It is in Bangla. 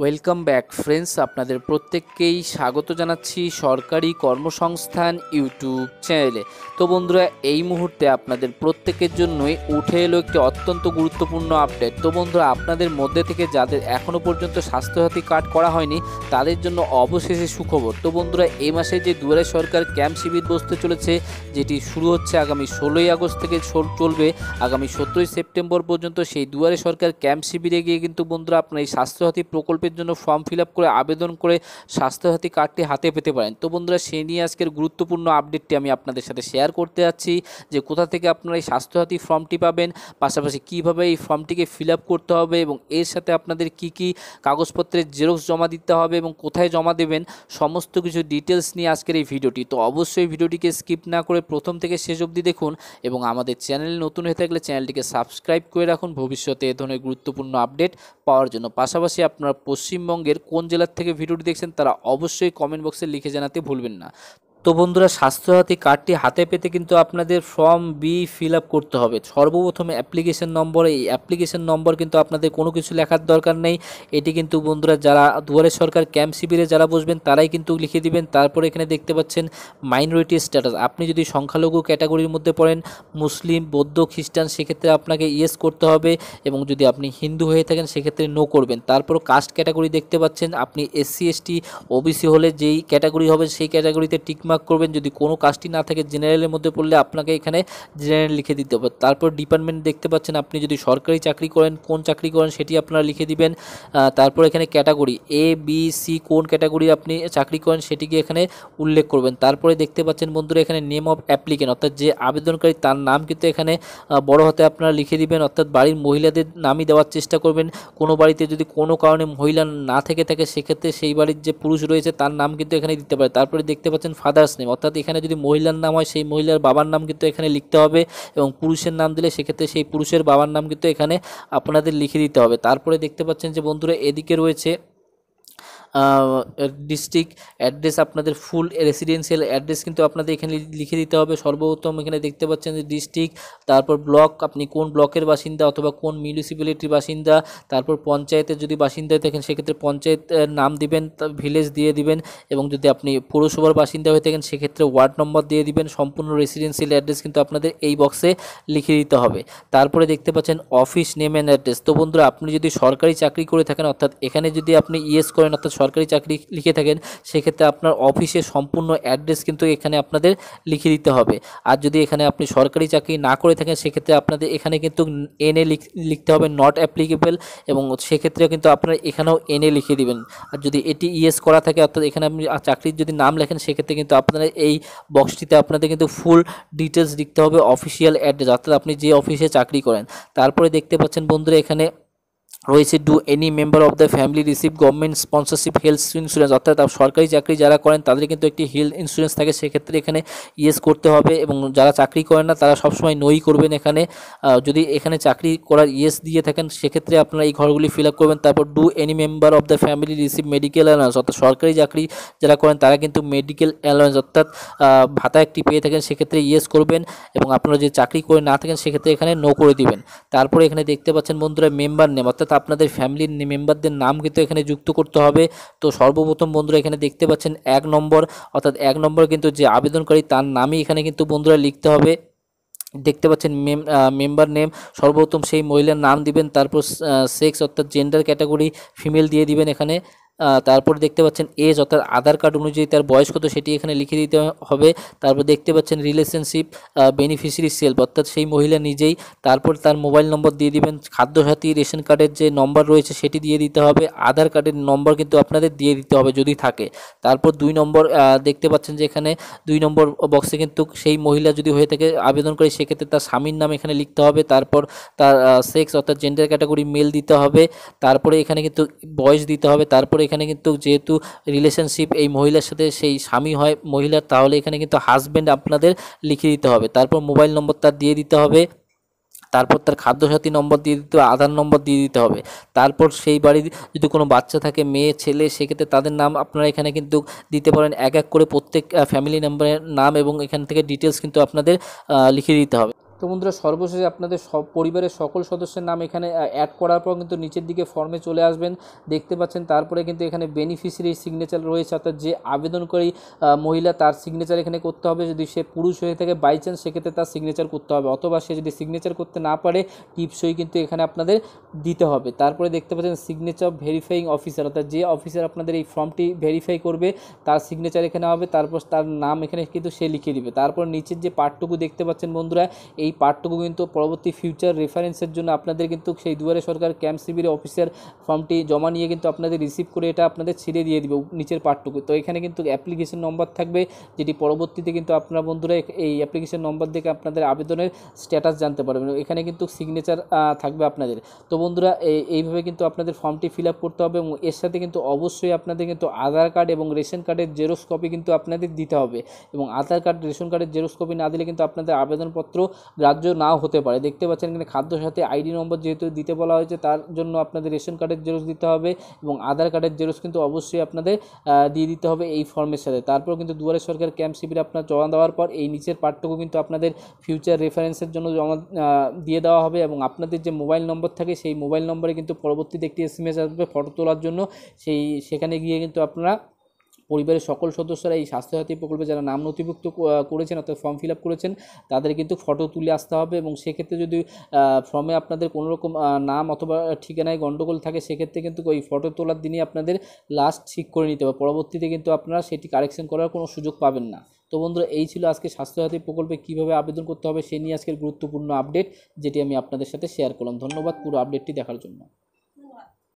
ওয়েলকাম ব্যাক ফ্রেন্ডস আপনাদের প্রত্যেককেই স্বাগত জানাচ্ছি সরকারি কর্মসংস্থান ইউটিউব চ্যানেলে তো বন্ধুরা এই মুহূর্তে আপনাদের প্রত্যেকের জন্যই উঠে এলো একটি অত্যন্ত গুরুত্বপূর্ণ আপডেট তো বন্ধুরা আপনাদের মধ্যে থেকে যাদের এখনও পর্যন্ত স্বাস্থ্যসাথী কার্ড করা হয়নি তাদের জন্য অবশেষে সুখবর তো বন্ধুরা এই মাসে যে দুয়ারে সরকার ক্যাম্প শিবির বসতে চলেছে যেটি শুরু হচ্ছে আগামী ষোলোই আগস্ট থেকে চলবে আগামী সতেরোই সেপ্টেম্বর পর্যন্ত সেই দুয়ারে সরকার ক্যাম্প শিবিরে গিয়ে কিন্তু বন্ধুরা আপনার এই স্বাস্থ্যসাথী প্রকল্প প্রকল্পের জন্য ফর্ম ফিল করে আবেদন করে স্বাস্থ্যসাথী কার্ডটি হাতে পেতে পারেন তো বন্ধুরা সে নিয়ে আজকের গুরুত্বপূর্ণ আপডেটটি আমি আপনাদের সাথে শেয়ার করতে যাচ্ছি যে কোথা থেকে আপনারা এই স্বাস্থ্যসাথী ফর্মটি পাবেন পাশাপাশি কিভাবে এই ফর্মটিকে ফিল করতে হবে এবং এর সাথে আপনাদের কি কি কাগজপত্রের জেরক্স জমা দিতে হবে এবং কোথায় জমা দেবেন সমস্ত কিছু ডিটেলস নিয়ে আজকের এই ভিডিওটি তো অবশ্যই ভিডিওটিকে স্কিপ না করে প্রথম থেকে শেষ অবধি দেখুন এবং আমাদের চ্যানেল নতুন হয়ে থাকলে চ্যানেলটিকে সাবস্ক্রাইব করে রাখুন ভবিষ্যতে এ ধরনের গুরুত্বপূর্ণ আপডেট পাওয়ার জন্য পাশাপাশি আপনারা পশ্চিমবঙ্গের কোন জেলার থেকে ভিডিওটি দেখছেন তারা অবশ্যই কমেন্ট বক্সে লিখে জানাতে ভুলবেন না তো বন্ধুরা স্বাস্থ্যসাথী কার্ডটি হাতে পেতে কিন্তু আপনাদের ফর্ম বি ফিল করতে হবে সর্বপ্রথম অ্যাপ্লিকেশন নম্বর এই অ্যাপ্লিকেশন নম্বর কিন্তু আপনাদের কোনো কিছু লেখার দরকার নেই এটি কিন্তু বন্ধুরা যারা দুয়ারে সরকার ক্যাম্প শিবিরে যারা বসবেন তারাই কিন্তু লিখে দিবেন তারপরে এখানে দেখতে পাচ্ছেন মাইনরিটি স্ট্যাটাস আপনি যদি সংখ্যালঘু ক্যাটাগরির মধ্যে পড়েন মুসলিম বৌদ্ধ খ্রিস্টান সেক্ষেত্রে আপনাকে ইয়েস করতে হবে এবং যদি আপনি হিন্দু হয়ে থাকেন সেক্ষেত্রে নো করবেন তারপর কাস্ট ক্যাটাগরি দেখতে পাচ্ছেন আপনি এসসি এসটি ওবিসি হলে যেই ক্যাটাগরি হবে সেই ক্যাটাগরিতে টিকমা মার্ক করবেন যদি কোনো কাজটি না থাকে জেনারেলের মধ্যে পড়লে আপনাকে এখানে জেনারেল লিখে দিতে হবে তারপর ডিপার্টমেন্ট দেখতে পাচ্ছেন আপনি যদি সরকারি চাকরি করেন কোন চাকরি করেন সেটি আপনারা লিখে দিবেন তারপর এখানে ক্যাটাগরি এ বি সি কোন ক্যাটাগরি আপনি চাকরি করেন সেটিকে এখানে উল্লেখ করবেন তারপরে দেখতে পাচ্ছেন বন্ধুরা এখানে নেম অফ অ্যাপ্লিকেন্ট অর্থাৎ যে আবেদনকারী তার নাম কিন্তু এখানে বড় হতে আপনারা লিখে দিবেন অর্থাৎ বাড়ির মহিলাদের নামই দেওয়ার চেষ্টা করবেন কোনো বাড়িতে যদি কোনো কারণে মহিলা না থেকে থাকে সেক্ষেত্রে সেই বাড়ির যে পুরুষ রয়েছে তার নাম কিন্তু এখানে দিতে পারে তারপরে দেখতে পাচ্ছেন ফাদার ফাদার্স নেম অর্থাৎ এখানে যদি মহিলার নাম হয় সেই মহিলার বাবার নাম কিন্তু এখানে লিখতে হবে এবং পুরুষের নাম দিলে সেক্ষেত্রে সেই পুরুষের বাবার নাম কিন্তু এখানে আপনাদের লিখে দিতে হবে তারপরে দেখতে পাচ্ছেন যে বন্ধুরা এদিকে রয়েছে ডিস্ট্রিক্ট অ্যাড্রেস আপনাদের ফুল রেসিডেন্সিয়াল অ্যাড্রেস কিন্তু আপনাদের এখানে লিখে দিতে হবে সর্বপ্রথম এখানে দেখতে পাচ্ছেন যে ডিস্ট্রিক্ট তারপর ব্লক আপনি কোন ব্লকের বাসিন্দা অথবা কোন মিউনিসিপ্যালিটির বাসিন্দা তারপর পঞ্চায়েতের যদি বাসিন্দা হয়ে থাকেন সেক্ষেত্রে পঞ্চায়েত নাম দিবেন ভিলেজ দিয়ে দিবেন এবং যদি আপনি পৌরসভার বাসিন্দা হয়ে থাকেন সেক্ষেত্রে ওয়ার্ড নম্বর দিয়ে দিবেন সম্পূর্ণ রেসিডেন্সিয়াল অ্যাড্রেস কিন্তু আপনাদের এই বক্সে লিখে দিতে হবে তারপরে দেখতে পাচ্ছেন অফিস নেম অ্যান্ড অ্যাড্রেস তো বন্ধুরা আপনি যদি সরকারি চাকরি করে থাকেন অর্থাৎ এখানে যদি আপনি ইয়েস করেন অর্থাৎ সরকারি চাকরি লিখে থাকেন সেক্ষেত্রে আপনার অফিসের সম্পূর্ণ অ্যাড্রেস কিন্তু এখানে আপনাদের লিখে দিতে হবে আর যদি এখানে আপনি সরকারি চাকরি না করে থাকেন সেক্ষেত্রে আপনাদের এখানে কিন্তু এনে লিখতে হবে নট অ্যাপ্লিকেবল এবং সেক্ষেত্রে কিন্তু আপনারা এখানেও এনে লিখে দিবেন আর যদি এটি ইএস করা থাকে অর্থাৎ এখানে আপনি চাকরির যদি নাম লেখেন সেক্ষেত্রে কিন্তু আপনারা এই বক্সটিতে আপনাদের কিন্তু ফুল ডিটেলস লিখতে হবে অফিসিয়াল অ্যাড্রেস অর্থাৎ আপনি যে অফিসে চাকরি করেন তারপরে দেখতে পাচ্ছেন বন্ধুরা এখানে রয়েছে do any member of the family receive government sponsorship health insurance অর্থাৎ সরকারি চাকরি যারা করেন তাদের কিন্তু একটি হেলথ ইন্স্যুরেন্স থাকে সেক্ষেত্রে এখানে ইয়েস করতে হবে এবং যারা চাকরি করেন না তারা সবসময় নই করবেন এখানে যদি এখানে চাকরি করার ইয়েস দিয়ে থাকেন সেক্ষেত্রে আপনারা এই ঘরগুলি ফিল আপ করবেন তারপর do any member of the family receive medical allowance অর্থাৎ সরকারি চাকরি যারা করেন তারা কিন্তু মেডিকেল অ্যালাউন্স অর্থাৎ ভাতা একটি পেয়ে থাকেন সেক্ষেত্রে ইয়েস করবেন এবং আপনারা যে চাকরি করে না থাকেন সেক্ষেত্রে এখানে নো করে দিবেন তারপরে এখানে দেখতে পাচ্ছেন বন্ধুরা মেম্বার নেম অর্থাৎ অর্থাৎ আপনাদের ফ্যামিলির মেম্বারদের নাম কিন্তু এখানে যুক্ত করতে হবে তো সর্বপ্রথম বন্ধুরা এখানে দেখতে পাচ্ছেন এক নম্বর অর্থাৎ এক নম্বর কিন্তু যে আবেদনকারী তার নামই এখানে কিন্তু বন্ধুরা লিখতে হবে দেখতে পাচ্ছেন মেম্বার নেম সর্বপ্রথম সেই মহিলার নাম দিবেন তারপর সেক্স অর্থাৎ জেন্ডার ক্যাটাগরি ফিমেল দিয়ে দিবেন এখানে তারপর দেখতে পাচ্ছেন এজ অর্থাৎ আধার কার্ড অনুযায়ী তার বয়স কত সেটি এখানে লিখে দিতে হবে তারপর দেখতে পাচ্ছেন রিলেশনশিপ বেনিফিশিয়ারি সেলফ অর্থাৎ সেই মহিলা নিজেই তারপর তার মোবাইল নম্বর দিয়ে দিবেন খাদ্য সাথী রেশন কার্ডের যে নম্বর রয়েছে সেটি দিয়ে দিতে হবে আধার কার্ডের নম্বর কিন্তু আপনাদের দিয়ে দিতে হবে যদি থাকে তারপর দুই নম্বর দেখতে পাচ্ছেন যে এখানে দুই নম্বর বক্সে কিন্তু সেই মহিলা যদি হয়ে থাকে আবেদন করে সেক্ষেত্রে তার স্বামীর নাম এখানে লিখতে হবে তারপর তার সেক্স অর্থাৎ জেন্ডার ক্যাটাগরি মেল দিতে হবে তারপরে এখানে কিন্তু বয়স দিতে হবে তারপরে এখানে কিন্তু যেহেতু রিলেশনশিপ এই মহিলার সাথে সেই স্বামী হয় মহিলার তাহলে এখানে কিন্তু হাজব্যান্ড আপনাদের লিখে দিতে হবে তারপর মোবাইল নম্বর তার দিয়ে দিতে হবে তারপর তার খাদ্যসাথী নম্বর দিয়ে দিতে হবে আধার নম্বর দিয়ে দিতে হবে তারপর সেই বাড়ির যদি কোনো বাচ্চা থাকে মেয়ে ছেলে সেক্ষেত্রে তাদের নাম আপনারা এখানে কিন্তু দিতে পারেন এক এক করে প্রত্যেক ফ্যামিলি নাম্বারের নাম এবং এখান থেকে ডিটেলস কিন্তু আপনাদের লিখে দিতে হবে তো বন্ধুরা সর্বশেষে আপনাদের সব পরিবারের সকল সদস্যের নাম এখানে অ্যাড করার পর কিন্তু নিচের দিকে ফর্মে চলে আসবেন দেখতে পাচ্ছেন তারপরে কিন্তু এখানে বেনিফিসিয়ারি সিগনেচার রয়েছে অর্থাৎ যে আবেদনকারী মহিলা তার সিগনেচার এখানে করতে হবে যদি সে পুরুষ হয়ে থাকে বাই চান্স সেক্ষেত্রে তার সিগনেচার করতে হবে অথবা সে যদি সিগনেচার করতে না পারে টিপসই কিন্তু এখানে আপনাদের দিতে হবে তারপরে দেখতে পাচ্ছেন সিগনেচার ভেরিফাইং অফিসার অর্থাৎ যে অফিসার আপনাদের এই ফর্মটি ভেরিফাই করবে তার সিগনেচার এখানে হবে তারপর তার নাম এখানে কিন্তু সে লিখে দিবে তারপর নিচের যে পার্টটুকু দেখতে পাচ্ছেন বন্ধুরা এই এই পার্টটুকু কিন্তু পরবর্তী ফিউচার রেফারেন্সের জন্য আপনাদের কিন্তু সেই দুয়ারে সরকার ক্যাম্প শিবির অফিসের ফর্মটি জমা নিয়ে কিন্তু আপনাদের রিসিভ করে এটা আপনাদের ছেড়ে দিয়ে দেবে নিচের পার্টটুকু তো এখানে কিন্তু অ্যাপ্লিকেশন নম্বর থাকবে যেটি পরবর্তীতে কিন্তু আপনার বন্ধুরা এই অ্যাপ্লিকেশন নম্বর দেখে আপনাদের আবেদনের স্ট্যাটাস জানতে পারবেন এখানে কিন্তু সিগনেচার থাকবে আপনাদের তো বন্ধুরা এইভাবে কিন্তু আপনাদের ফর্মটি ফিল করতে হবে এবং এর সাথে কিন্তু অবশ্যই আপনাদের কিন্তু আধার কার্ড এবং রেশন কার্ডের জেরক্স কপি কিন্তু আপনাদের দিতে হবে এবং আধার কার্ড রেশন কার্ডের জেরক্স কপি না দিলে কিন্তু আপনাদের আবেদনপত্র গ্রাহ্য নাও হতে পারে দেখতে পাচ্ছেন এখানে খাদ্য সাথে আইডি নম্বর যেহেতু দিতে বলা হয়েছে তার জন্য আপনাদের রেশন কার্ডের জেরক্স দিতে হবে এবং আধার কার্ডের জেরক্স কিন্তু অবশ্যই আপনাদের দিয়ে দিতে হবে এই ফর্মের সাথে তারপর কিন্তু দুয়ারে সরকার ক্যাম্প শিবিরে আপনার জমা দেওয়ার পর এই নিচের পার্টটুকু কিন্তু আপনাদের ফিউচার রেফারেন্সের জন্য জমা দিয়ে দেওয়া হবে এবং আপনাদের যে মোবাইল নম্বর থাকে সেই মোবাইল নম্বরে কিন্তু পরবর্তীতে একটি এস আসবে ফটো তোলার জন্য সেই সেখানে গিয়ে কিন্তু আপনারা পরিবারের সকল সদস্যরা এই স্বাস্থ্যসাথী প্রকল্পে যারা নাম নথিভুক্ত করেছেন অর্থাৎ ফর্ম ফিল করেছেন তাদের কিন্তু ফটো তুলে আসতে হবে এবং সেক্ষেত্রে যদি ফর্মে আপনাদের কোনো রকম নাম অথবা ঠিকানায় গণ্ডগোল থাকে সেক্ষেত্রে কিন্তু ওই ফটো তোলার দিনই আপনাদের লাস্ট ঠিক করে নিতে হবে পরবর্তীতে কিন্তু আপনারা সেটি কারেকশন করার কোনো সুযোগ পাবেন না তো বন্ধুরা এই ছিল আজকে স্বাস্থ্যসাথী প্রকল্পে কীভাবে আবেদন করতে হবে সে নিয়ে আজকের গুরুত্বপূর্ণ আপডেট যেটি আমি আপনাদের সাথে শেয়ার করলাম ধন্যবাদ পুরো আপডেটটি দেখার জন্য